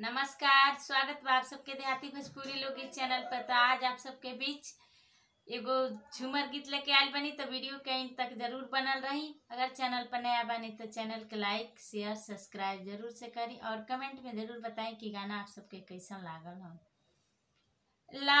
नमस्कार स्वागत बा आप सबके देहाती भोजपुरी लोग चैनल पर तो आज आप सबके बीच एगो झूमर गीत लेके आयल बनी तो वीडियो के एंड तक जरूर बनल रही अगर चैनल पर नया बनी तो चैनल के लाइक शेयर सब्सक्राइब जरूर से करी और कमेंट में जरूर बताएं कि गाना आप सबके कैसा लागल हो ला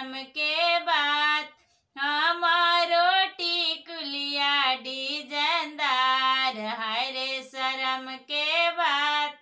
जन्म के बाद हमारो टिकुलिया डी जंदार हरे शर्म के बाद